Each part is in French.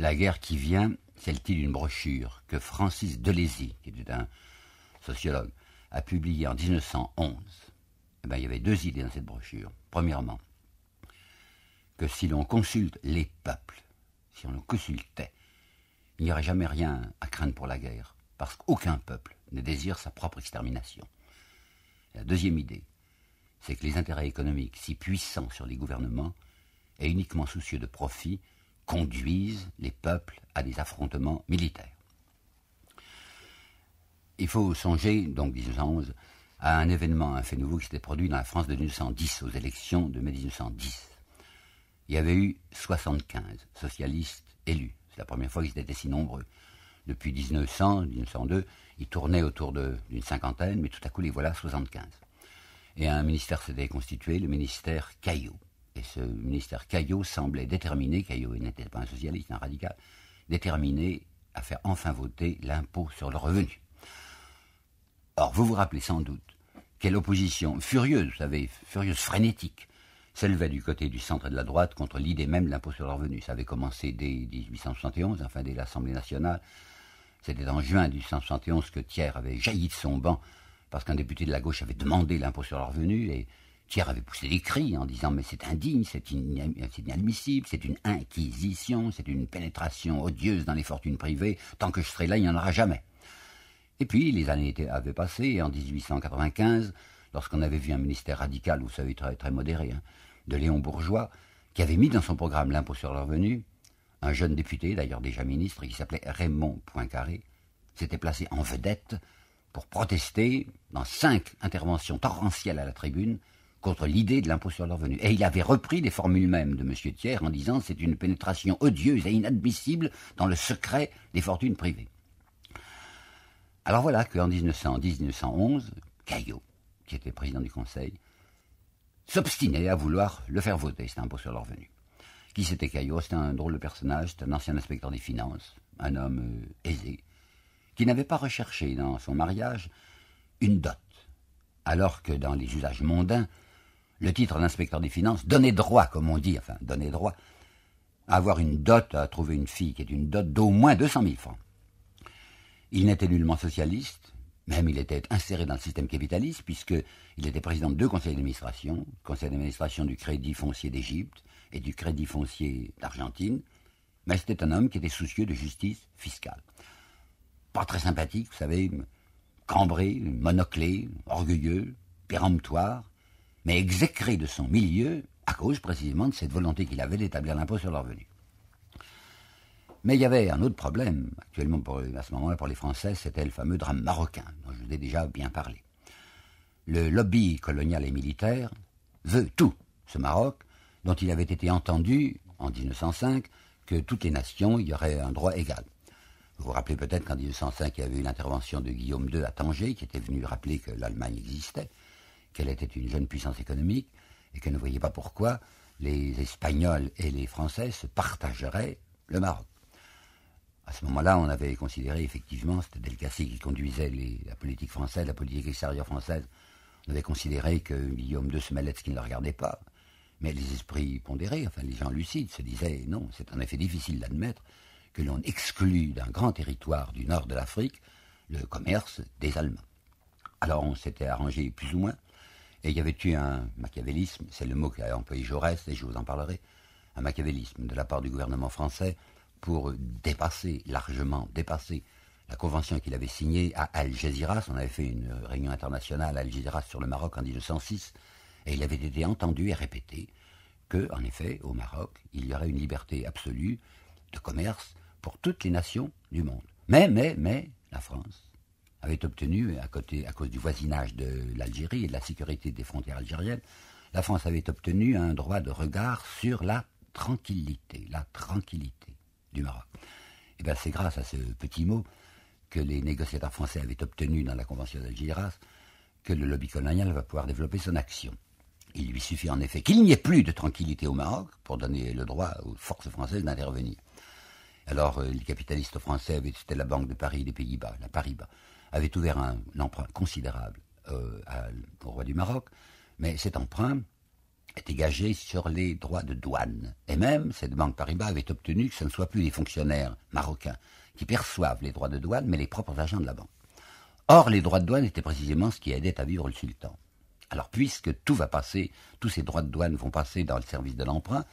La guerre qui vient, celle-t-il d'une brochure que Francis Delézy, qui est un sociologue, a publiée en 1911 eh ben, Il y avait deux idées dans cette brochure. Premièrement, que si l'on consulte les peuples, si on le consultait, il n'y aurait jamais rien à craindre pour la guerre, parce qu'aucun peuple ne désire sa propre extermination. La deuxième idée, c'est que les intérêts économiques, si puissants sur les gouvernements, et uniquement soucieux de profit, conduisent les peuples à des affrontements militaires. Il faut songer, donc 1911, à un événement, un fait nouveau qui s'était produit dans la France de 1910, aux élections de mai 1910. Il y avait eu 75 socialistes élus. C'est la première fois qu'ils étaient si nombreux. Depuis 1900, 1902, ils tournaient autour d'une cinquantaine, mais tout à coup, les voilà 75. Et un ministère s'était constitué, le ministère Caillot. Et ce ministère Caillot semblait déterminé, Caillot n'était pas un socialiste, un radical, déterminé à faire enfin voter l'impôt sur le revenu. Or, vous vous rappelez sans doute quelle opposition furieuse, vous savez, furieuse, frénétique, s'élevait du côté du centre et de la droite contre l'idée même de l'impôt sur le revenu. Ça avait commencé dès 1871, enfin dès l'Assemblée nationale. C'était en juin 1871 que Thiers avait jailli de son banc parce qu'un député de la gauche avait demandé l'impôt sur le revenu et Thiers avait poussé des cris en disant Mais c'est indigne, c'est inadmissible, c'est une inquisition, c'est une pénétration odieuse dans les fortunes privées, tant que je serai là, il n'y en aura jamais. Et puis, les années avaient passé, et en 1895, lorsqu'on avait vu un ministère radical, vous savez, très, très modéré, hein, de Léon Bourgeois, qui avait mis dans son programme l'impôt sur le revenu, un jeune député, d'ailleurs déjà ministre, qui s'appelait Raymond Poincaré, s'était placé en vedette pour protester dans cinq interventions torrentielles à la tribune contre l'idée de l'impôt sur le revenu. Et il avait repris les formules mêmes de M. Thiers en disant c'est une pénétration odieuse et inadmissible dans le secret des fortunes privées. Alors voilà qu'en 1910-1911, Caillot, qui était président du Conseil, s'obstinait à vouloir le faire voter, cet impôt sur le revenu. Qui c'était Caillot C'était un drôle de personnage, c'était un ancien inspecteur des finances, un homme euh, aisé, qui n'avait pas recherché dans son mariage une dot, alors que dans les usages mondains, le titre d'inspecteur des finances, donnait droit, comme on dit, enfin, donnait droit, à avoir une dot, à trouver une fille qui est une dot d'au moins 200 000 francs. Il n'était nullement socialiste, même il était inséré dans le système capitaliste, puisqu'il était président de deux conseils d'administration, conseil d'administration du Crédit foncier d'Égypte et du Crédit foncier d'Argentine, mais c'était un homme qui était soucieux de justice fiscale. Pas très sympathique, vous savez, cambré, monoclé, orgueilleux, péremptoire, mais exécré de son milieu à cause précisément de cette volonté qu'il avait d'établir l'impôt sur le revenu. Mais il y avait un autre problème, actuellement pour, à ce moment-là pour les Français, c'était le fameux drame marocain, dont je vous ai déjà bien parlé. Le lobby colonial et militaire veut tout ce Maroc, dont il avait été entendu en 1905 que toutes les nations y auraient un droit égal. Vous vous rappelez peut-être qu'en 1905, il y avait eu l'intervention de Guillaume II à Tanger, qui était venu rappeler que l'Allemagne existait qu'elle était une jeune puissance économique et qu'elle ne voyait pas pourquoi les Espagnols et les Français se partageraient le Maroc. À ce moment-là, on avait considéré effectivement, c'était Delcassé qui conduisait la politique française, la politique extérieure française. On avait considéré que Guillaume II se de ce qui ne le regardait pas. Mais les esprits pondérés, enfin les gens lucides, se disaient non, c'est en effet difficile d'admettre que l'on exclut d'un grand territoire du nord de l'Afrique le commerce des Allemands. Alors on s'était arrangé plus ou moins et il y avait eu un machiavélisme, c'est le mot qu'a employé Jaurès, et je vous en parlerai, un machiavélisme de la part du gouvernement français pour dépasser, largement dépasser, la convention qu'il avait signée à Al On avait fait une réunion internationale à Al sur le Maroc en 1906, et il avait été entendu et répété que, en effet, au Maroc, il y aurait une liberté absolue de commerce pour toutes les nations du monde. Mais, mais, mais, la France avait obtenu, à, cause du voisinage de l'Algérie et de la sécurité des frontières algériennes, la France avait obtenu un droit de regard sur la tranquillité, la tranquillité du Maroc. Et eh bien c'est grâce à ce petit mot que les négociateurs français avaient obtenu dans la Convention d'Algéras que le lobby colonial va pouvoir développer son action. Il lui suffit en effet qu'il n'y ait plus de tranquillité au Maroc pour donner le droit aux forces françaises d'intervenir. Alors euh, les capitalistes français, c'était la Banque de Paris des Pays-Bas, la Paris-Bas, avait ouvert un, emprunt considérable euh, au roi du Maroc, mais cet emprunt était gagé sur les droits de douane. Et même, cette banque Paribas avait obtenu que ce ne soient plus les fonctionnaires marocains qui perçoivent les droits de douane, mais les propres agents de la banque. Or, les droits de douane étaient précisément ce qui aidait à vivre le sultan. Alors, puisque tout va passer, tous ces droits de douane vont passer dans le service de l'emprunt,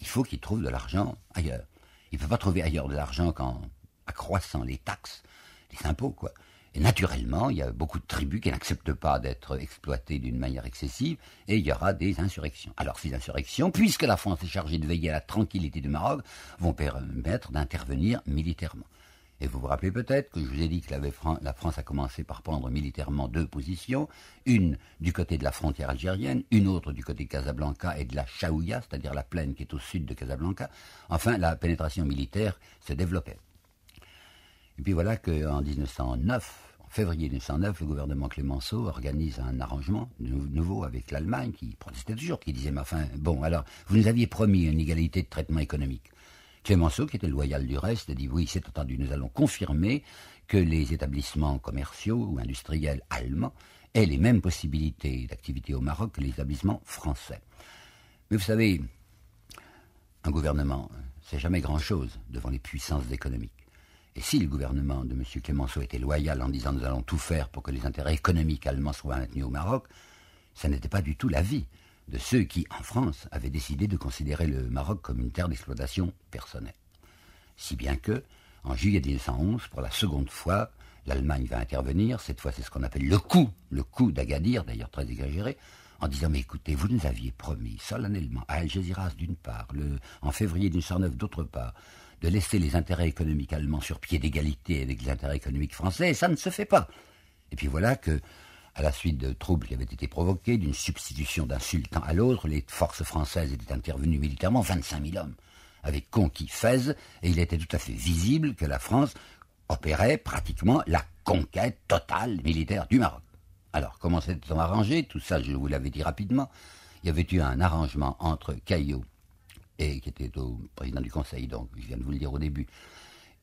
il faut qu'il trouve de l'argent ailleurs. Il ne peut pas trouver ailleurs de l'argent qu'en accroissant les taxes, les impôts, quoi. Et naturellement, il y a beaucoup de tribus qui n'acceptent pas d'être exploitées d'une manière excessive, et il y aura des insurrections. Alors ces insurrections, puisque la France est chargée de veiller à la tranquillité du Maroc, vont permettre d'intervenir militairement. Et vous vous rappelez peut-être que je vous ai dit que la France a commencé par prendre militairement deux positions, une du côté de la frontière algérienne, une autre du côté de Casablanca et de la Chaouia, c'est-à-dire la plaine qui est au sud de Casablanca. Enfin, la pénétration militaire se développait. Et puis voilà qu'en 1909, en février 1909, le gouvernement Clémenceau organise un arrangement nouveau avec l'Allemagne, qui protestait toujours, qui disait, mais enfin, bon, alors, vous nous aviez promis une égalité de traitement économique. Clémenceau, qui était loyal du reste, dit oui, c'est entendu, nous allons confirmer que les établissements commerciaux ou industriels allemands aient les mêmes possibilités d'activité au Maroc que les établissements français. Mais vous savez, un gouvernement, c'est jamais grand-chose devant les puissances économiques. Et si le gouvernement de M. Clemenceau était loyal en disant nous allons tout faire pour que les intérêts économiques allemands soient maintenus au Maroc, ça n'était pas du tout l'avis de ceux qui, en France, avaient décidé de considérer le Maroc comme une terre d'exploitation personnelle. Si bien que, en juillet 1911, pour la seconde fois, l'Allemagne va intervenir. Cette fois, c'est ce qu'on appelle le coup, le coup d'Agadir, d'ailleurs très exagéré, en disant Mais écoutez, vous nous aviez promis solennellement à Algeciras d'une part, en février 1909 d'autre part, de laisser les intérêts économiques allemands sur pied d'égalité avec les intérêts économiques français, et ça ne se fait pas. Et puis voilà que, à la suite de troubles qui avaient été provoqués, d'une substitution d'un sultan à l'autre, les forces françaises étaient intervenues militairement, 25 000 hommes avaient conquis Fès, et il était tout à fait visible que la France opérait pratiquement la conquête totale militaire du Maroc. Alors, comment s'était-on arrangé Tout ça, je vous l'avais dit rapidement. Il y avait eu un arrangement entre Caillot et qui était au président du Conseil, donc je viens de vous le dire au début,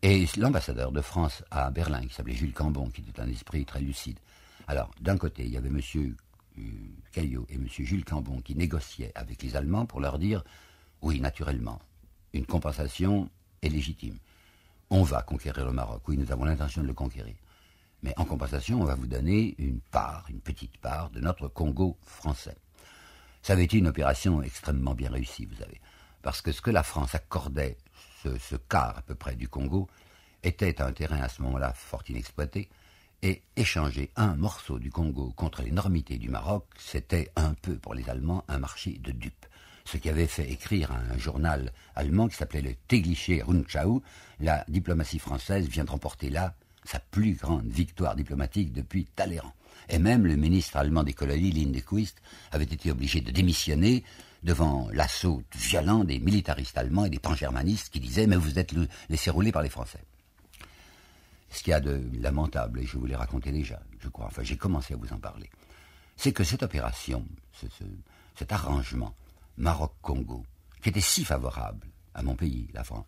et l'ambassadeur de France à Berlin, qui s'appelait Jules Cambon, qui était un esprit très lucide. Alors, d'un côté, il y avait M. Euh, Caillot et M. Jules Cambon qui négociaient avec les Allemands pour leur dire, oui, naturellement, une compensation est légitime. On va conquérir le Maroc, oui, nous avons l'intention de le conquérir. Mais en compensation, on va vous donner une part, une petite part de notre Congo français. Ça avait été une opération extrêmement bien réussie, vous savez parce que ce que la France accordait, ce, quart à peu près du Congo, était un terrain à ce moment-là fort inexploité, et échanger un morceau du Congo contre l'énormité du Maroc, c'était un peu pour les Allemands un marché de dupes. Ce qui avait fait écrire à un journal allemand qui s'appelait le Tegliché Rundschau, la diplomatie française vient de remporter là sa plus grande victoire diplomatique depuis Talleyrand. Et même le ministre allemand des colonies, Lindequist, avait été obligé de démissionner devant l'assaut violent des militaristes allemands et des pan-germanistes qui disaient Mais vous êtes laissé rouler par les Français. Ce qu'il y a de lamentable, et je vous l'ai raconté déjà, je crois, enfin j'ai commencé à vous en parler, c'est que cette opération, ce, cet arrangement Maroc-Congo, qui était si favorable à mon pays, la France,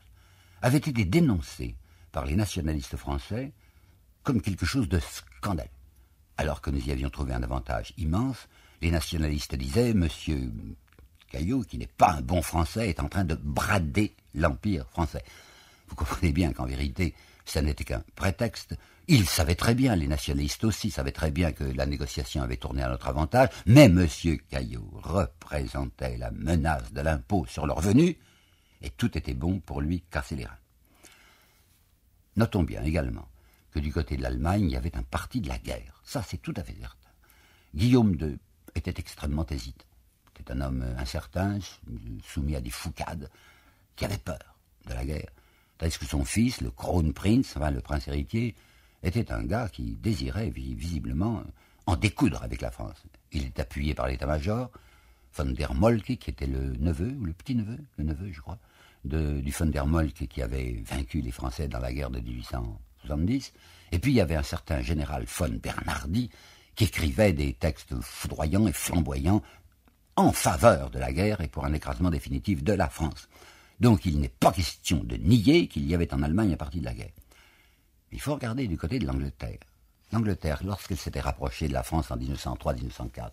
avait été dénoncé par les nationalistes français comme quelque chose de scandale. Alors que nous y avions trouvé un avantage immense, les nationalistes disaient Monsieur Caillou, qui n'est pas un bon Français, est en train de brader l'Empire français. Vous comprenez bien qu'en vérité, ça n'était qu'un prétexte. Il savait très bien, les nationalistes aussi savaient très bien que la négociation avait tourné à notre avantage, mais M. Caillot représentait la menace de l'impôt sur le revenu, et tout était bon pour lui casser les reins. Notons bien également que du côté de l'Allemagne, il y avait un parti de la guerre. Ça, c'est tout à fait certain. Guillaume II était extrêmement hésitant un homme euh, incertain, soumis à des foucades, qui avait peur de la guerre. Tandis que son fils, le Crown Prince, enfin le prince héritier, était un gars qui désirait visiblement euh, en découdre avec la France. Il est appuyé par l'état-major, von der Molke, qui était le neveu, ou le petit-neveu, le neveu, je crois, du von der Molke, qui avait vaincu les Français dans la guerre de 1870. Et puis il y avait un certain général von Bernardi qui écrivait des textes foudroyants et flamboyants en faveur de la guerre et pour un écrasement définitif de la France. Donc il n'est pas question de nier qu'il y avait en Allemagne un parti de la guerre. Il faut regarder du côté de l'Angleterre. L'Angleterre, lorsqu'elle s'était rapprochée de la France en 1903-1904,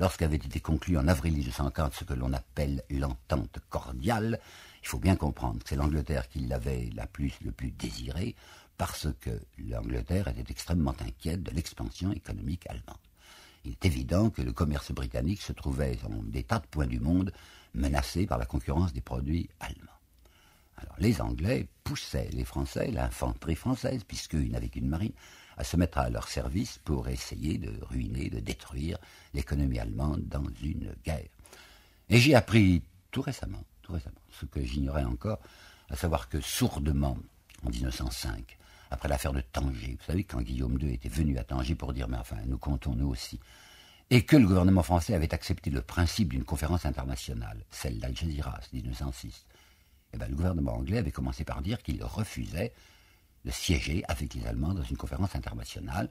lorsqu'avait été conclu en avril 1904 ce que l'on appelle l'entente cordiale, il faut bien comprendre que c'est l'Angleterre qui l'avait la plus, le plus désirée, parce que l'Angleterre était extrêmement inquiète de l'expansion économique allemande. Il est évident que le commerce britannique se trouvait, dans des tas de points du monde, menacé par la concurrence des produits allemands. Alors, les Anglais poussaient les Français, l'infanterie française, puisqu'ils n'avaient qu'une marine, à se mettre à leur service pour essayer de ruiner, de détruire l'économie allemande dans une guerre. Et j'ai appris tout récemment, tout récemment, ce que j'ignorais encore, à savoir que sourdement, en 1905, après l'affaire de Tanger. Vous savez, quand Guillaume II était venu à Tanger pour dire, mais enfin, nous comptons nous aussi. Et que le gouvernement français avait accepté le principe d'une conférence internationale, celle dit, 1906. bien, le gouvernement anglais avait commencé par dire qu'il refusait de siéger avec les Allemands dans une conférence internationale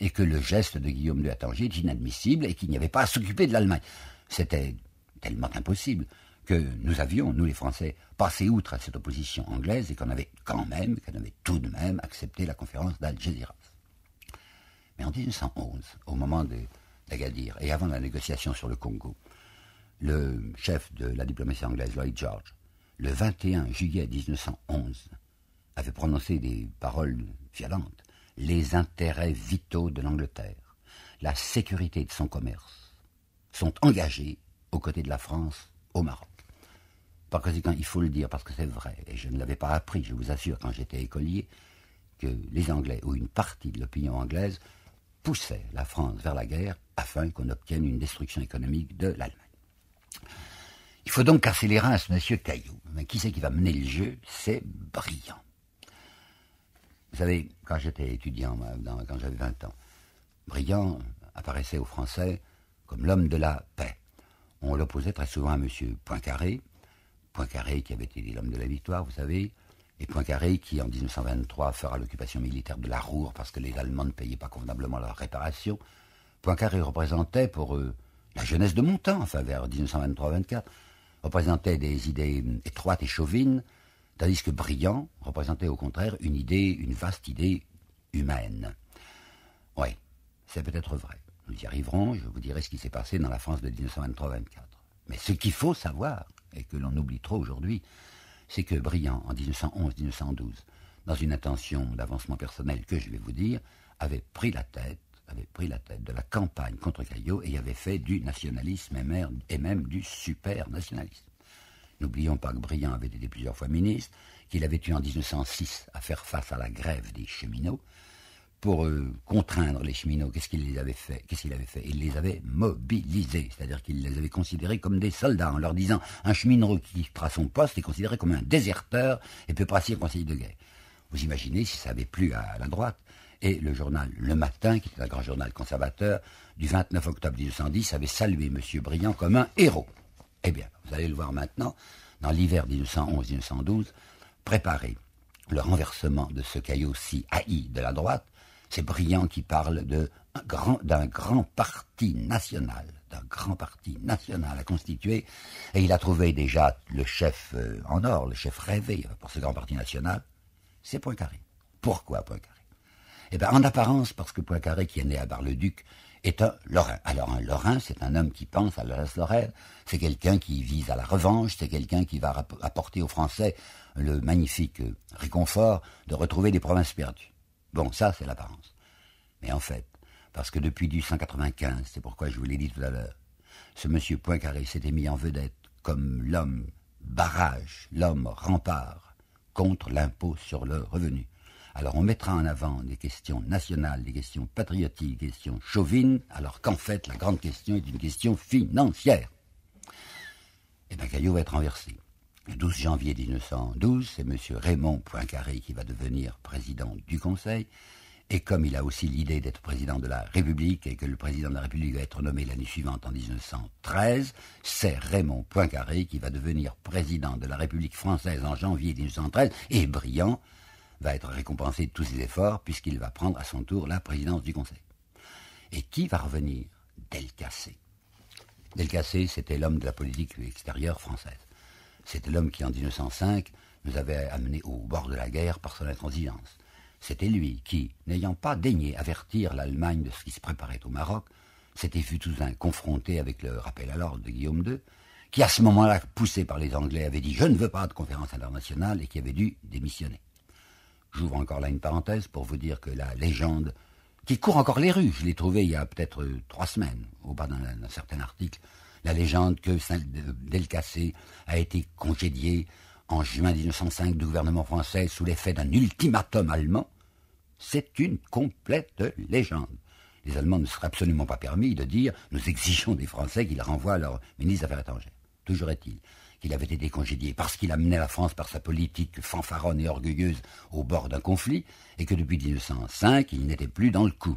et que le geste de Guillaume II à Tanger était inadmissible et qu'il n'y avait pas à s'occuper de l'Allemagne. C'était tellement impossible que nous avions, nous les Français, passé outre à cette opposition anglaise et qu'on avait quand même, qu'on avait tout de même accepté la conférence d'Algésiras. Mais en 1911, au moment d'Agadir et avant la négociation sur le Congo, le chef de la diplomatie anglaise, Lloyd George, le 21 juillet 1911, avait prononcé des paroles violentes. Les intérêts vitaux de l'Angleterre, la sécurité de son commerce, sont engagés aux côtés de la France au Maroc. Par conséquent, il faut le dire parce que c'est vrai, et je ne l'avais pas appris, je vous assure, quand j'étais écolier, que les Anglais, ou une partie de l'opinion anglaise, poussaient la France vers la guerre afin qu'on obtienne une destruction économique de l'Allemagne. Il faut donc casser les reins à ce monsieur Caillou. Mais qui c'est qui va mener le jeu C'est brillant. Vous savez, quand j'étais étudiant, quand j'avais 20 ans, Briand apparaissait aux Français comme l'homme de la paix. On l'opposait très souvent à M. Poincaré, Poincaré qui avait été l'homme de la victoire, vous savez, et Poincaré qui en 1923 fera l'occupation militaire de la Roure parce que les Allemands ne payaient pas convenablement leurs réparations. Poincaré représentait pour eux la jeunesse de mon temps, enfin vers 1923-24, représentait des idées étroites et chauvines, tandis que Briand représentait au contraire une idée, une vaste idée humaine. Oui, c'est peut-être vrai. Nous y arriverons, je vous dirai ce qui s'est passé dans la France de 1923-24. Mais ce qu'il faut savoir, et que l'on oublie trop aujourd'hui, c'est que Briand, en 1911-1912, dans une intention d'avancement personnel que je vais vous dire, avait pris la tête, avait pris la tête de la campagne contre Caillot et avait fait du nationalisme et même du super-nationalisme. N'oublions pas que Briand avait été plusieurs fois ministre, qu'il avait eu en 1906 à faire face à la grève des cheminots, pour euh, contraindre les cheminots. Qu'est-ce qu'il les avait fait Qu'est-ce qu'il avait fait Il les avait mobilisés, c'est-à-dire qu'il les avait considérés comme des soldats, en leur disant un cheminot qui quittera son poste est considéré comme un déserteur et peut passer au conseil de guerre. Vous imaginez si ça avait plu à, la droite et le journal Le Matin, qui était un grand journal conservateur, du 29 octobre 1910, avait salué M. Briand comme un héros. Eh bien, vous allez le voir maintenant, dans l'hiver 1911-1912, préparer le renversement de ce caillot si haï de la droite, c'est Briand qui parle d'un grand, parti national, d'un grand parti national à constituer, et il a trouvé déjà le chef euh, en or, le chef rêvé pour ce grand parti national, c'est Poincaré. Pourquoi Poincaré Eh bien, en apparence, parce que Poincaré, qui est né à Bar-le-Duc, est un Lorrain. Alors un Lorrain, c'est un homme qui pense à la Lorraine, c'est quelqu'un qui vise à la revanche, c'est quelqu'un qui va apporter aux Français le magnifique euh, réconfort de retrouver des provinces perdues. Bon, ça, c'est l'apparence. Mais en fait, parce que depuis 1895, c'est pourquoi je vous l'ai dit tout à l'heure, ce monsieur Poincaré s'était mis en vedette comme l'homme barrage, l'homme rempart contre l'impôt sur le revenu. Alors on mettra en avant des questions nationales, des questions patriotiques, des questions chauvines, alors qu'en fait, la grande question est une question financière. Et eh bien, Caillot va être renversé. Le 12 janvier 1912, c'est M. Raymond Poincaré qui va devenir président du Conseil. Et comme il a aussi l'idée d'être président de la République et que le président de la République va être nommé l'année suivante en 1913, c'est Raymond Poincaré qui va devenir président de la République française en janvier 1913 et brillant va être récompensé de tous ses efforts puisqu'il va prendre à son tour la présidence du Conseil. Et qui va revenir Delcassé. Delcassé, c'était l'homme de la politique extérieure française. C'était l'homme qui, en 1905, nous avait amenés au bord de la guerre par son intransigeance. C'était lui qui, n'ayant pas daigné avertir l'Allemagne de ce qui se préparait au Maroc, s'était vu tout un confronté avec le rappel à l'ordre de Guillaume II, qui à ce moment-là, poussé par les Anglais, avait dit « je ne veux pas de conférence internationale » et qui avait dû démissionner. J'ouvre encore là une parenthèse pour vous dire que la légende, qui court encore les rues, je l'ai trouvée il y a peut-être trois semaines, au bas d'un certain article, la légende que Delcassé a été congédié en juin 1905 du gouvernement français sous l'effet d'un ultimatum allemand, c'est une complète légende. Les Allemands ne seraient absolument pas permis de dire nous exigeons des Français qu'ils renvoient leur ministre des Affaires étrangères. Toujours est-il qu'il avait été congédié parce qu'il amenait la France par sa politique fanfaronne et orgueilleuse au bord d'un conflit, et que depuis 1905, il n'était plus dans le coup.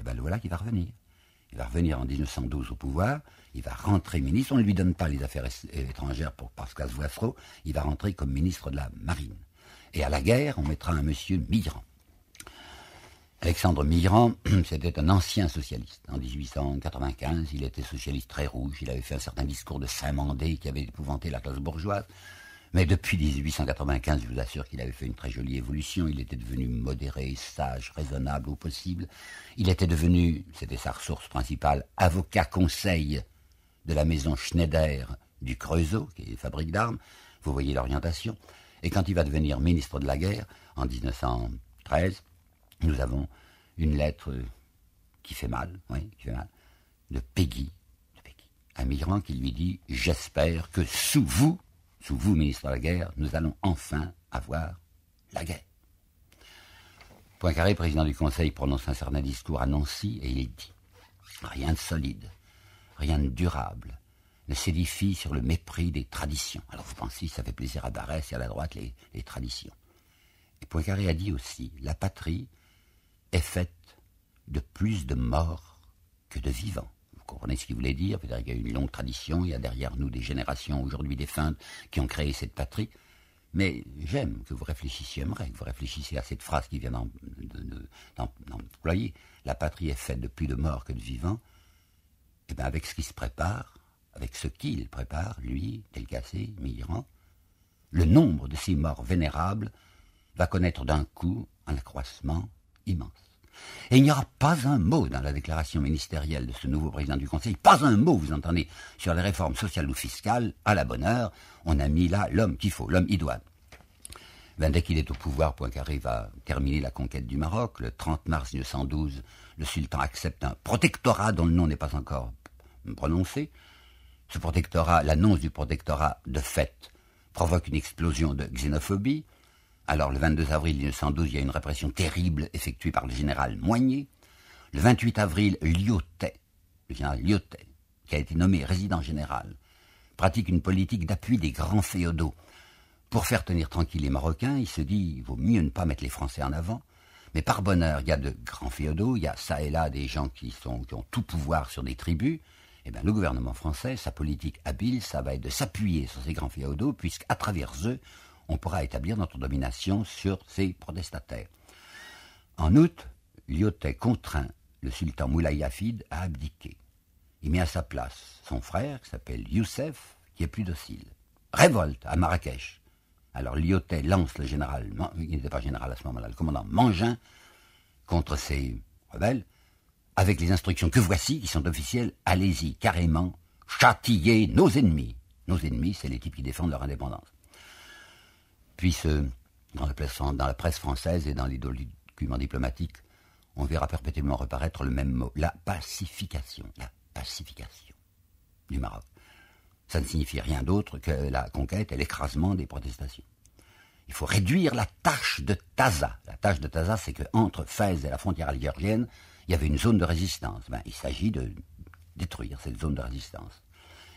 Eh bien, le voilà qui va revenir. Il va revenir en 1912 au pouvoir, il va rentrer ministre. On ne lui donne pas les affaires étrangères pour, parce qu'à ce il va rentrer comme ministre de la Marine. Et à la guerre, on mettra un monsieur Migrant. Alexandre Migrant, c'était un ancien socialiste. En 1895, il était socialiste très rouge. Il avait fait un certain discours de Saint-Mandé qui avait épouvanté la classe bourgeoise. Mais depuis 1895, je vous assure qu'il avait fait une très jolie évolution. Il était devenu modéré, sage, raisonnable au possible. Il était devenu, c'était sa ressource principale, avocat conseil de la maison Schneider du Creusot, qui est fabrique d'armes, vous voyez l'orientation. Et quand il va devenir ministre de la guerre, en 1913, nous avons une lettre qui fait mal, oui, qui fait mal, de Peggy, de Peggy, un migrant qui lui dit J'espère que sous vous, sous vous, ministre de la guerre, nous allons enfin avoir la guerre. Poincaré, président du Conseil, prononce un certain discours à Nancy et il dit Rien de solide, rien de durable, ne s'édifie sur le mépris des traditions. Alors vous pensez, ça fait plaisir à Barès et à la droite, les, traditions. Et Poincaré a dit aussi, la patrie est faite de plus de morts que de vivants. Vous comprenez ce qu'il voulait dire Il y a une longue tradition, il y a derrière nous des générations aujourd'hui défuntes qui ont créé cette patrie. Mais j'aime que vous réfléchissiez, j'aimerais que vous réfléchissiez à cette phrase qui vient d'employer. la patrie est faite de plus de morts que de vivants. Et bien avec ce qui se prépare, avec ce qu'il prépare, lui, Delcassé, Millerand, le nombre de ces morts vénérables va connaître d'un coup un accroissement immense. Et il n'y aura pas un mot dans la déclaration ministérielle de ce nouveau président du Conseil, pas un mot, vous entendez, sur les réformes sociales ou fiscales, à la bonne heure, on a mis là l'homme qu'il faut, l'homme idoine. Ben, dès qu'il est au pouvoir, Poincaré va terminer la conquête du Maroc. Le 30 mars 1912, le sultan accepte un protectorat dont le nom n'est pas encore prononcé. Ce protectorat, l'annonce du protectorat de fait, provoque une explosion de xénophobie. Alors le 22 avril 1912, il y a une répression terrible effectuée par le général Moigné. Le 28 avril, Lyotet, le général qui a été nommé résident général, pratique une politique d'appui des grands féodaux. Pour faire tenir tranquille les Marocains, il se dit il vaut mieux ne pas mettre les Français en avant, mais par bonheur, il y a de grands féodaux, il y a ça et là des gens qui, ont tout pouvoir sur des tribus. Eh bien, le gouvernement français, sa politique habile, ça va être de s'appuyer sur ces grands féodaux, puisqu'à travers eux, on pourra établir notre domination sur ces protestataires. En août, Lyotet contraint le sultan Moulay yafid à abdiquer. Il met à sa place son frère, qui s'appelle Youssef, qui est plus docile. Révolte à Marrakech. Alors Lyotet lance le général, il n'était pas général à ce moment-là, le commandant Mangin, contre ces rebelles, avec les instructions que voici, qui sont officielles, allez-y carrément, châtillez nos ennemis. Nos ennemis, c'est les types qui défendent leur indépendance. Puis dans, la dans la presse française et dans les documents diplomatiques, on verra perpétuellement reparaître le même mot, la pacification, la pacification du Maroc ça ne signifie rien d'autre que la conquête et l'écrasement des protestations. Il faut réduire la tâche de Taza. La tâche de Taza, c'est qu'entre Fès et la frontière algérienne, il y avait une zone de résistance. Ben, il s'agit de détruire cette zone de résistance.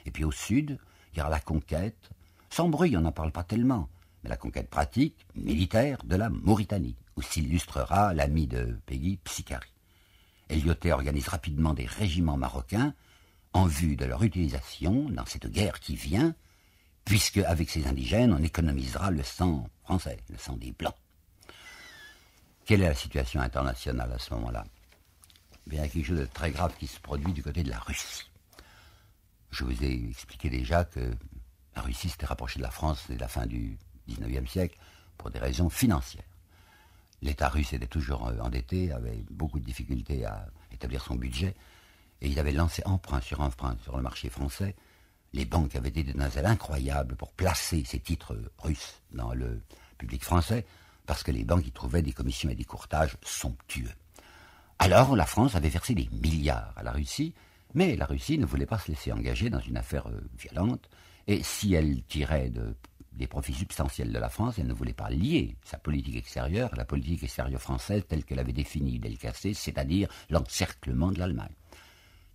Et puis au sud, il y aura la conquête, sans bruit, on n'en parle pas tellement, mais la conquête pratique, militaire, de la Mauritanie, où s'illustrera l'ami de Peggy, Psychari. Elioté organise rapidement des régiments marocains en vue de leur utilisation dans cette guerre qui vient, puisque avec ces indigènes, on économisera le sang français, le sang des Blancs. Quelle est la situation internationale à ce moment-là Il y a quelque chose de très grave qui se produit du côté de la Russie. Je vous ai expliqué déjà que la Russie s'était rapprochée de la France dès la fin du XIXe siècle pour des raisons financières. L'État russe était toujours euh, endetté, avait beaucoup de difficultés à établir son budget et ils avaient lancé emprunt sur emprunt sur le marché français. Les banques avaient été des zèle incroyables pour placer ces titres russes dans le public français, parce que les banques y trouvaient des commissions et des courtages somptueux. Alors la France avait versé des milliards à la Russie, mais la Russie ne voulait pas se laisser engager dans une affaire euh, violente, et si elle tirait des profits substantiels de la France, elle ne voulait pas lier sa politique extérieure à la politique extérieure française telle qu'elle avait définie Delcassé, c'est-à-dire l'encerclement de l'Allemagne.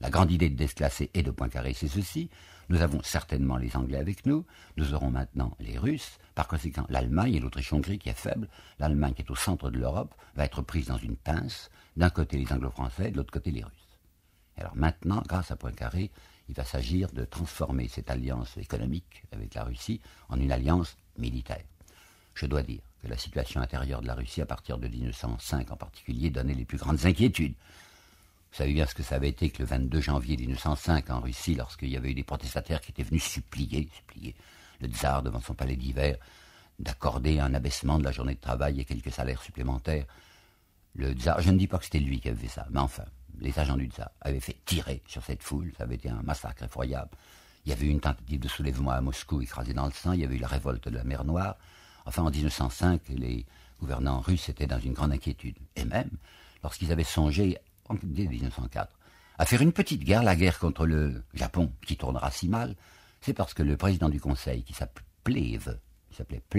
La grande idée de Desclassé et de Poincaré, c'est ceci. Nous avons certainement les Anglais avec nous, nous aurons maintenant les Russes, par conséquent l'Allemagne et l'Autriche-Hongrie qui est faible, l'Allemagne qui est au centre de l'Europe, va être prise dans une pince, d'un côté les Anglo-Français, de l'autre côté les Russes. Alors maintenant, grâce à Poincaré, il va s'agir de transformer cette alliance économique avec la Russie en une alliance militaire. Je dois dire que la situation intérieure de la Russie à partir de 1905 en particulier donnait les plus grandes inquiétudes. Vous savez bien ce que ça avait été que le 22 janvier 1905 en Russie, lorsqu'il y avait eu des protestataires qui étaient venus supplier, supplier le tsar devant son palais d'hiver d'accorder un abaissement de la journée de travail et quelques salaires supplémentaires. Le tsar, je ne dis pas que c'était lui qui avait fait ça, mais enfin, les agents du tsar avaient fait tirer sur cette foule, ça avait été un massacre effroyable. Il y avait eu une tentative de soulèvement à Moscou écrasée dans le sang, il y avait eu la révolte de la mer Noire. Enfin, en 1905, les gouvernants russes étaient dans une grande inquiétude. Et même, lorsqu'ils avaient songé en, 1904, à faire une petite guerre, la guerre contre le Japon, qui tournera si mal, c'est parce que le président du Conseil, qui s'appelait Pleve, s'appelait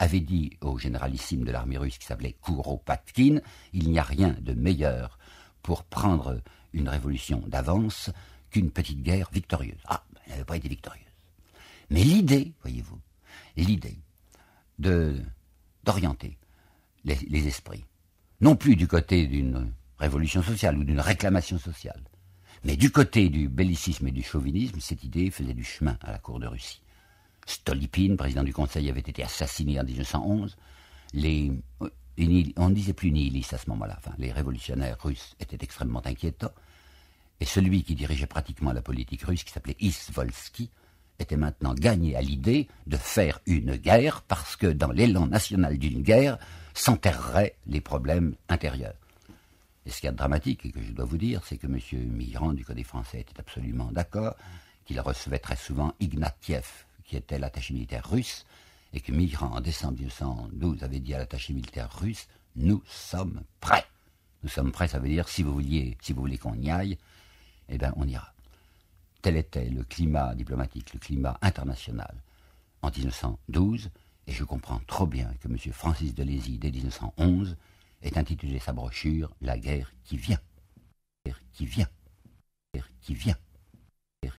avait dit au généralissime de l'armée russe qui s'appelait Kuropatkin, il n'y a rien de meilleur pour prendre une révolution d'avance qu'une petite guerre victorieuse. Ah, ben, elle n'avait pas été victorieuse. Mais l'idée, voyez-vous, l'idée de d'orienter les esprits, non plus du côté d'une révolution sociale ou d'une réclamation sociale. Mais du côté du bellicisme et du chauvinisme, cette idée faisait du chemin à la cour de Russie. Stolypine, président du Conseil, avait été assassiné en 1911. Les, euh, on ne disait plus nihilistes à ce moment-là. les révolutionnaires russes étaient extrêmement inquiétants. Et celui qui dirigeait pratiquement la politique russe, qui s'appelait Isvolsky, était maintenant gagné à l'idée de faire une guerre parce que dans l'élan national d'une guerre s'enterreraient les problèmes intérieurs. Et ce qu'il y dramatique, et que je dois vous dire, c'est que M. Migrant, du côté français était absolument d'accord, qu'il recevait très souvent Ignatieff, qui était l'attaché militaire russe, et que Migrant, en décembre 1912, avait dit à l'attaché militaire russe Nous sommes prêts Nous sommes prêts, ça veut dire si vous, vouliez, si vous voulez qu'on y aille, eh bien, on ira. Tel était le climat diplomatique, le climat international en 1912, et je comprends trop bien que M. Francis Lézy, dès 1911, est intitulé sa brochure La guerre qui vient. guerre qui vient. La guerre qui vient.